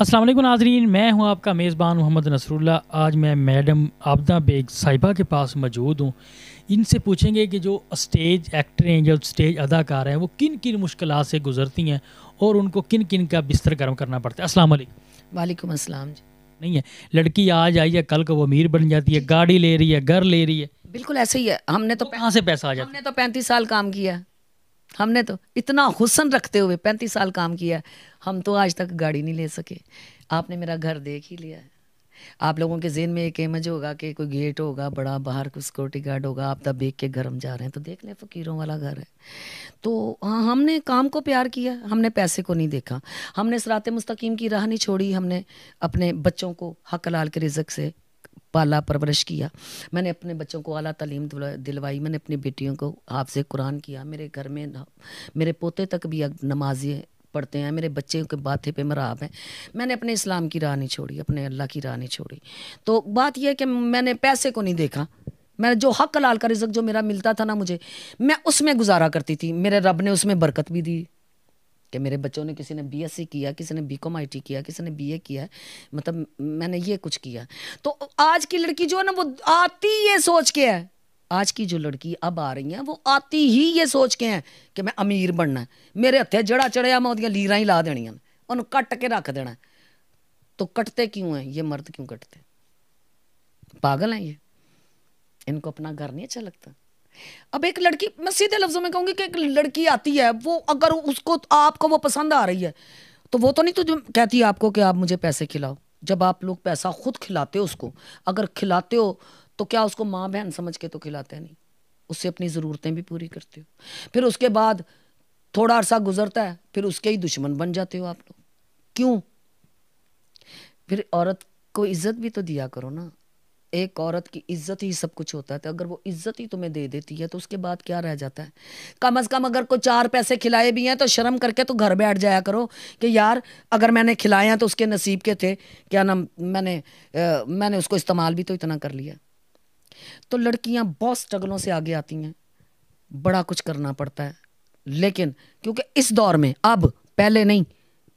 अस्सलाम वालेकुम नाजरीन मैं हूं आपका मेज़बान मोहम्मद नसरुल्ला आज मैं मैडम आबदा बेग साहिबा के पास मौजूद हूं इनसे पूछेंगे कि जो स्टेज एक्टर हैं जो स्टेज अदाकार हैं वो किन किन मुश्किल से गुजरती हैं और उनको किन किन का बिस्तर गर्म करना पड़ता है अस्सलाम वालेकुम वालेकुम अस्सलाम जी नहीं है लड़की आज आई है कल को वो अमीर बन जाती है गाड़ी ले रही है घर ले रही है बिल्कुल ऐसे ही है हमने तो, तो कहाँ से पैसा आ जाता हमने तो पैंतीस साल काम किया हमने तो इतना हुसन रखते हुए पैंतीस साल काम किया है हम तो आज तक गाड़ी नहीं ले सके आपने मेरा घर देख ही लिया है आप लोगों के जेन में एक इमेज होगा कि कोई गेट होगा बड़ा बाहर कोई सिक्योरिटी गार्ड होगा आप तब देख के घर हम जा रहे हैं तो देख लें फ़कीरों वाला घर है तो हाँ हमने काम को प्यार किया हमने पैसे को नहीं देखा हमने सरात मुस्तकीम की राह नहीं छोड़ी हमने अपने बच्चों को हक लाल के रिजक से पाला परवरिश किया मैंने अपने बच्चों को अला तलीम दिलवाई मैंने अपनी बेटियों को हाफ कुरान किया मेरे घर में मेरे पोते तक भी नमाजें पढ़ते हैं मेरे बच्चे के बातें पे मराब हैं मैंने अपने इस्लाम की राह नहीं छोड़ी अपने अल्लाह की राह नहीं छोड़ी तो बात यह है कि मैंने पैसे को नहीं देखा मैंने जो हक लाल का रिजक जो मेरा मिलता था ना मुझे मैं उसमें गुजारा करती थी मेरे रब ने उसमें बरकत भी दी कि मेरे बच्चों ने किसी ने बीएससी किया किसी ने बीकॉम आईटी किया किसी ने बीए किया मतलब मैंने ये कुछ किया तो आज की लड़की जो है ना वो आती ये सोच के है आज की जो लड़की अब आ रही है वो आती ही ये सोच के हैं कि मैं अमीर बनना मेरे हथे जड़ा चढ़िया मैं वो लीर ही ला देनिया उन्होंने कट के रख देना तो कटते क्यों हैं ये मर्द क्यों कटते पागल हैं ये इनको अपना घर नहीं अच्छा लगता अब एक लड़की मैं सीधे लफ्जों में कहूंगी कि एक लड़की आती है वो अगर उसको आपको वो पसंद आ रही है तो वो तो नहीं तो कहती आपको कि आप मुझे पैसे खिलाओ जब आप लोग पैसा खुद खिलाते हो उसको अगर खिलाते हो तो क्या उसको माँ बहन समझ के तो खिलाते नहीं उससे अपनी ज़रूरतें भी पूरी करते हो फिर उसके बाद थोड़ा अरसा गुजरता है फिर उसके ही दुश्मन बन जाते हो आप लोग क्यों फिर औरत को इज्जत भी तो दिया करो ना एक औरत की इज्जत ही सब कुछ होता है तो अगर वो इज्जत ही तुम्हें दे देती है तो उसके बाद क्या रह जाता है कम अज कम अगर कोई चार पैसे खिलाए भी हैं तो शर्म करके तो घर बैठ जाया करो कि यार अगर मैंने खिलाया तो उसके नसीब के थे क्या नाम मैंने आ, मैंने उसको इस्तेमाल भी तो इतना कर लिया तो लड़कियाँ बहुत स्ट्रगलों से आगे आती हैं बड़ा कुछ करना पड़ता है लेकिन क्योंकि इस दौर में अब पहले नहीं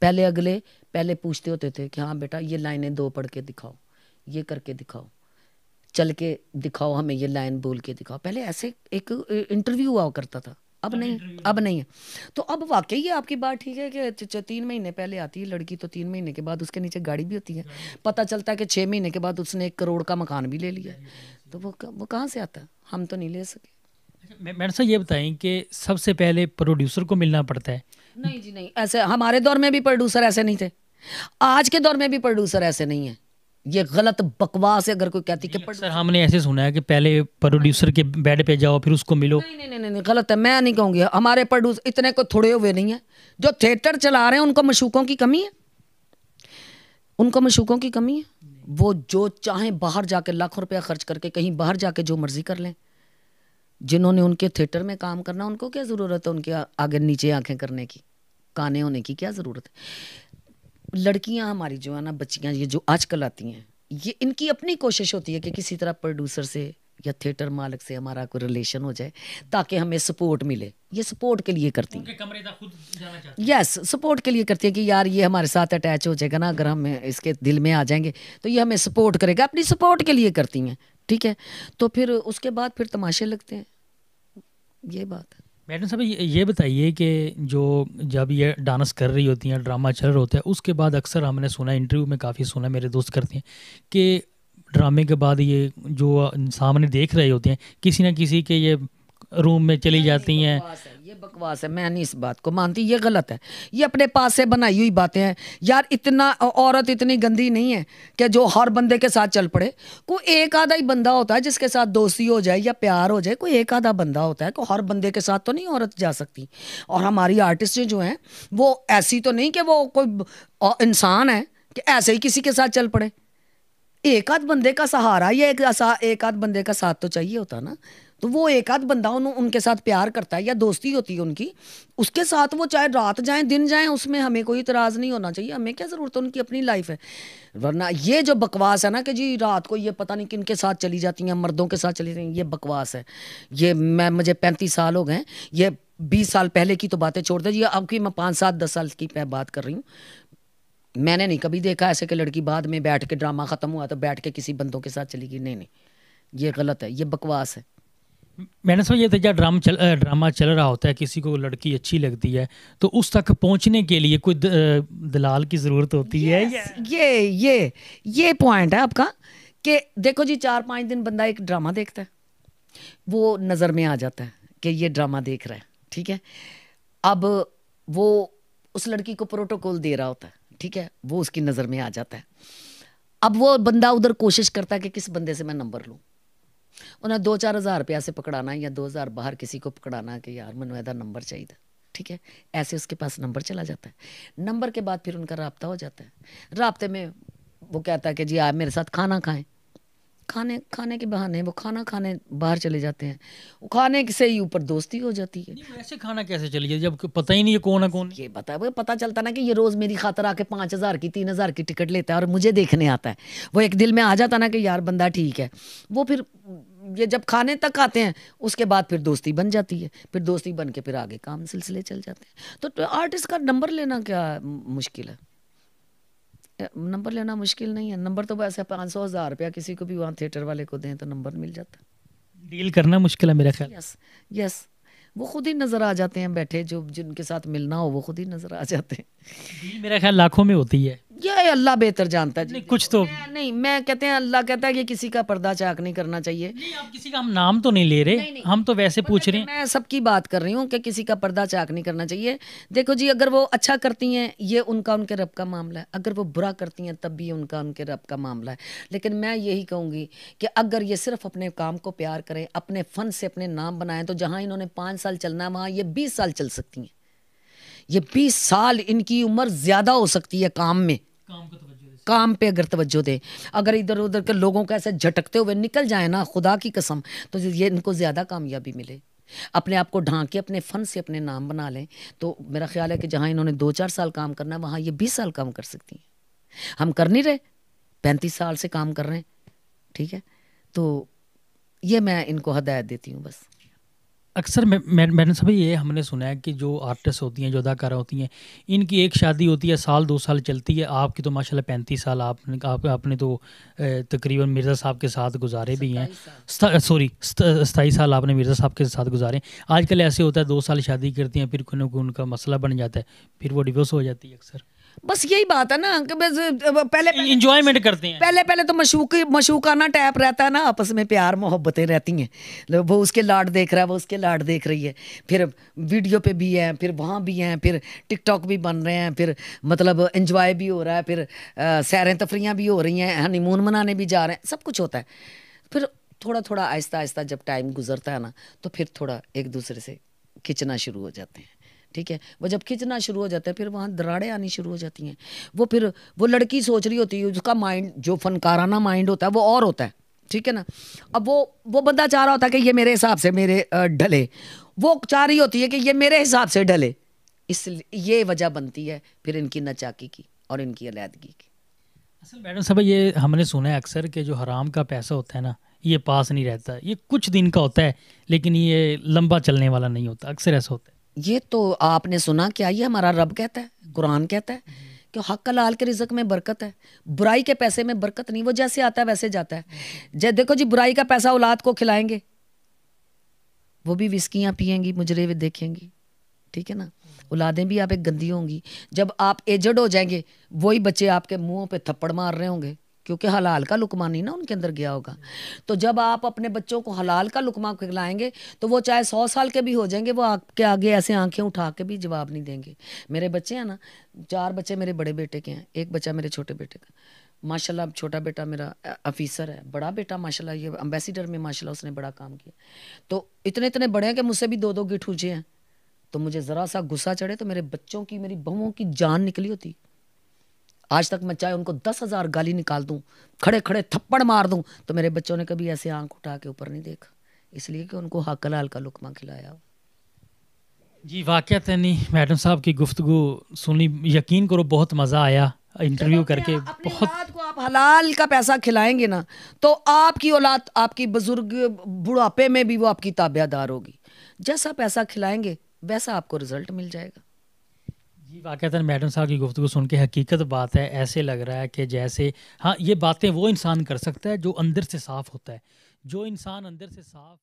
पहले अगले पहले पूछते होते थे कि हाँ बेटा ये लाइनें दो पढ़ के दिखाओ ये करके दिखाओ चल के दिखाओ हमें ये लाइन बोल के दिखाओ पहले ऐसे एक इंटरव्यू हुआ करता था अब हाँ, नहीं अब नहीं है तो अब वाकई है आपकी बात ठीक है कि तीन महीने पहले आती है लड़की तो तीन महीने के बाद उसके नीचे गाड़ी भी होती है पता चलता है कि छः महीने के बाद उसने एक करोड़ का मकान भी ले लिया तो वो वो कहाँ से आता है हम तो नहीं ले सके अच्छा, मैडम साहब ये बताएं कि सबसे पहले प्रोड्यूसर को मिलना पड़ता है नहीं जी नहीं ऐसे हमारे दौर में भी प्रोड्यूसर ऐसे नहीं थे आज के दौर में भी प्रोड्यूसर ऐसे नहीं है ये गलत बकवास है अगर कोई कहती कि सर हमने ऐसे सुना है कि पहले प्रोड्यूसर के बेड पे जाओ फिर उसको मिलो नहीं नहीं नहीं, नहीं गलत है मैं नहीं कहूंगी हमारे प्रोड्यूसर इतने को थोड़े हुए नहीं है जो थिएटर चला रहे हैं उनको मशूकों की कमी है उनको मशूकों की कमी है वो जो चाहे बाहर जाके लाखों रुपया खर्च करके कहीं बाहर जाके जो मर्जी कर लें जिन्होंने उनके थिएटर में काम करना उनको क्या ज़रूरत है उनके आगे नीचे आंखें करने की काने होने की क्या ज़रूरत है लड़कियां हमारी जो है ना बच्चियां ये जो आजकल आती हैं ये इनकी अपनी कोशिश होती है कि किसी तरह प्रोड्यूसर से या थिएटर मालिक से हमारा कोई रिलेशन हो जाए ताकि हमें सपोर्ट मिले ये सपोर्ट के लिए करती हैं यस सपोर्ट के लिए करती है कि यार ये हमारे साथ अटैच हो जाएगा ना अगर हम इसके दिल में आ जाएंगे तो ये हमें सपोर्ट करेगा अपनी सपोर्ट के लिए करती हैं ठीक है तो फिर उसके बाद फिर तमाशे लगते हैं ये बात है मैडम साहब ये, बताइए कि जो जब ये डांस कर रही होती हैं ड्रामा चल रहा होता है उसके बाद अक्सर हमने सुना इंटरव्यू में काफ़ी सुना मेरे दोस्त करते हैं कि ड्रामे के बाद ये जो सामने देख रहे होते हैं किसी ना किसी के ये रूम में चली जाती हैं ये बकवास है मैं नहीं इस बात को मानती ये गलत है ये अपने पास से बनाई हुई बातें हैं यार इतना औरत इतनी गंदी नहीं है कि जो हर बंदे के साथ चल पड़े कोई एक आधा ही बंदा होता है जिसके साथ दोस्ती हो जाए या प्यार हो जाए कोई एक आधा बंदा होता है को हर बंदे के साथ तो नहीं औरत जा सकती और हमारी आर्टिस्ट जो हैं वो ऐसी तो नहीं कि वो कोई इंसान है कि ऐसे ही किसी के साथ चल पड़े एक आध बंदे का सहारा या एक आध बंदे का साथ तो चाहिए होता ना तो वो एक आध बंदा उन, उनके साथ प्यार करता है या दोस्ती होती है उनकी उसके साथ वो चाहे रात जाए दिन जाए उसमें हमें कोई इतराज़ नहीं होना चाहिए हमें क्या ज़रूरत है उनकी अपनी लाइफ है वरना ये जो बकवास है ना कि जी रात को ये पता नहीं किन के साथ चली जाती हैं मर्दों के साथ चली जाती हैं ये बकवास है ये मैं मुझे पैंतीस साल हो गए ये बीस साल पहले की तो बातें छोड़ जी अब की मैं पाँच सात दस साल की बात कर रही हूँ मैंने नहीं कभी देखा ऐसे कि लड़की बाद में बैठ के ड्रामा ख़त्म हुआ तो बैठ के किसी बंदों के साथ चली गई नहीं नहीं ये गलत है ये बकवास है मैंने समझा था क्या ड्रामा चल ड्रामा चल रहा होता है किसी को लड़की अच्छी लगती है तो उस तक पहुंचने के लिए कोई द, दलाल की ज़रूरत होती yes, है ये ये ये पॉइंट है आपका कि देखो जी चार पाँच दिन बंदा एक ड्रामा देखता है वो नज़र में आ जाता है कि ये ड्रामा देख रहा है ठीक है अब वो उस लड़की को प्रोटोकॉल दे रहा होता है ठीक है वो उसकी नज़र में आ जाता है अब वो बंदा उधर कोशिश करता है कि किस बंदे से मैं नंबर लूँ उन्हें दो चार हज़ार रुपया से पकड़ाना या दो हज़ार बाहर किसी को पकड़ाना कि यार मैं एदा नंबर चाहिए ठीक है ऐसे उसके पास नंबर चला जाता है नंबर के बाद फिर उनका रबता हो जाता है रबते में वो कहता है कि जी आप मेरे साथ खाना खाएं खाने खाने के बहाने वो खाना खाने बाहर चले जाते हैं वो खाने से ही ऊपर दोस्ती हो जाती है ऐसे खाना कैसे चली जब पता ही नहीं है कौन है कौन ये पता है पता चलता ना कि ये रोज़ मेरी खातर आके पाँच हज़ार की तीन हज़ार की टिकट लेता है और मुझे देखने आता है वो एक दिल में आ जाता ना कि यार बंदा ठीक है वो फिर ये जब खाने तक आते हैं उसके बाद फिर दोस्ती बन जाती है फिर दोस्ती बन के फिर आगे काम सिलसिले चल जाते हैं तो आर्टिस्ट तो का नंबर लेना क्या मुश्किल है नंबर लेना मुश्किल नहीं है नंबर तो वैसे पाँच सौ हज़ार रुपया किसी को भी वहाँ थिएटर वाले को दें तो नंबर मिल जाता डील करना मुश्किल है मेरा ख्याल यस यस वो खुद ही नज़र आ जाते हैं बैठे जो जिनके साथ मिलना हो वो खुद ही नज़र आ जाते हैं मेरा ख्याल लाखों में होती है ये अल्लाह बेहतर जानता है नहीं कुछ तो मैं, नहीं मैं कहते हैं अल्लाह कहता है कि किसी का पर्दा चाक नहीं करना चाहिए नहीं आप किसी का हम नाम तो नहीं ले रहे नहीं, नहीं, हम तो वैसे पूछ रहे हैं मैं सबकी बात कर रही हूँ कि किसी का पर्दा चाक नहीं करना चाहिए देखो जी अगर वो अच्छा करती हैं ये उनका उनके रब का मामला है अगर वो बुरा करती हैं तब भी उनका उनके रब का मामला है लेकिन मैं यही कहूँगी कि अगर ये सिर्फ अपने काम को प्यार करें अपने फ़न से अपने नाम बनाएं तो जहाँ इन्होंने पाँच साल चलना है वहाँ ये बीस साल चल सकती हैं ये बीस साल इनकी उम्र ज़्यादा हो सकती है काम में काम, पे अगर तवज्जो दे अगर इधर उधर के लोगों का ऐसे झटकते हुए निकल जाए ना खुदा की कसम तो ये इनको ज़्यादा कामयाबी मिले अपने आप को ढांक के अपने फ़न से अपने नाम बना लें तो मेरा ख्याल है कि जहाँ इन्होंने दो चार साल काम करना है वहाँ ये बीस साल काम कर सकती हैं हम कर नहीं रहे पैंतीस साल से काम कर रहे हैं ठीक है तो ये मैं इनको हदायत देती हूँ बस अक्सर मैडम मैंने साहब ये हमने सुना है कि जो आर्टिस्ट होती हैं जो अदाकारा होती हैं इनकी एक शादी होती है साल दो साल चलती है आपकी तो माशाल्लाह पैंतीस साल आपने आप, आपने तो तकरीबन मिर्ज़ा साहब के साथ गुजारे भी हैं सॉरी सताईस साल आपने मिर्ज़ा साहब के साथ गुजारे आजकल ऐसे होता है दो साल शादी करती हैं फिर कोई उनका मसला बन जाता है फिर वो डिवोर्स हो जाती है अक्सर बस यही बात है ना कि बस पहले इंजॉयमेंट करते हैं पहले पहले तो मशूक मशूकाना टैप रहता है ना आपस में प्यार मोहब्बतें रहती हैं वो उसके लाड देख रहा है वो उसके लाड देख रही है फिर वीडियो पे भी हैं फिर वहाँ भी हैं फिर टिकटॉक भी बन रहे हैं फिर मतलब इंजॉय भी हो रहा है फिर सैरें तफरियाँ भी हो रही हैं हनीमून मनाने भी जा रहे हैं सब कुछ होता है फिर थोड़ा थोड़ा आहिस्ता आहिस्ता जब टाइम गुजरता है ना तो फिर थोड़ा एक दूसरे से खिंचना शुरू हो जाते हैं ठीक है वो जब खींचना शुरू हो जाता है फिर वहाँ दराड़े आनी शुरू हो जाती हैं वो फिर वो लड़की सोच रही होती है उसका माइंड जो फनकाराना माइंड होता है वो और होता है ठीक है ना अब वो वो बंदा चाह रहा होता है कि ये मेरे हिसाब से मेरे ढले वो चाह रही होती है कि ये मेरे हिसाब से ढले इसलिए ये वजह बनती है फिर इनकी नचाकी की और इनकी अलीहदगी की असल मैडम साहब ये हमने सुना है अक्सर कि जो हराम का पैसा होता है ना ये पास नहीं रहता ये कुछ दिन का होता है लेकिन ये लंबा चलने वाला नहीं होता अक्सर ऐसा होता है ये तो आपने सुना क्या ये हमारा रब कहता है कुरान कहता है कि हक लाल के रिजक में बरकत है बुराई के पैसे में बरकत नहीं वो जैसे आता है वैसे जाता है जै देखो जी बुराई का पैसा औलाद को खिलाएंगे वो भी विस्कियाँ पियेंगी मुजरे भी देखेंगी ठीक है ना औलादें भी आप एक गंदी होंगी जब आप एजड हो जाएंगे वही बच्चे आपके मुंहों पे थप्पड़ मार रहे होंगे क्योंकि हलाल का लुकमा नहीं ना उनके अंदर गया होगा तो जब आप अपने बच्चों को हलाल का लुकमा खिलाएंगे तो वो चाहे सौ साल के भी हो जाएंगे वो आपके आगे ऐसे आंखें उठा के भी जवाब नहीं देंगे मेरे बच्चे हैं ना चार बच्चे मेरे बड़े बेटे के हैं एक बच्चा मेरे छोटे बेटे का माशाल्लाह छोटा बेटा मेरा अफिसर है बड़ा बेटा माशाल्लाह ये अम्बेसिडर में माशाल्लाह उसने बड़ा काम किया तो इतने इतने बड़े हैं कि मुझसे भी दो दो गिठ उलझे हैं तो मुझे ज़रा सा गुस्सा चढ़े तो मेरे बच्चों की मेरी बहुओं की जान निकली होती आज तक मैं चाहे उनको दस हज़ार गाली निकाल दूँ खड़े खड़े थप्पड़ मार दूँ तो मेरे बच्चों ने कभी ऐसे आंख उठा के ऊपर नहीं देखा इसलिए कि उनको लाल का लुकमा खिलाया जी वाक़त तो नहीं मैडम साहब की गुफ्तु सुनी यकीन करो बहुत मज़ा आया इंटरव्यू करके बहुत को आप हलाल का पैसा खिलाएंगे ना तो आपकी औलाद आपकी बुजुर्ग बुढ़ापे में भी वो आपकी ताबेदार होगी जैसा पैसा खिलाएंगे वैसा आपको रिजल्ट मिल जाएगा जी वाकत तो मैडम साहब की गुफ्तु सुन के हकीकत बात है ऐसे लग रहा है कि जैसे हाँ ये बातें वो इंसान कर सकता है जो अंदर से साफ़ होता है जो इंसान अंदर से साफ़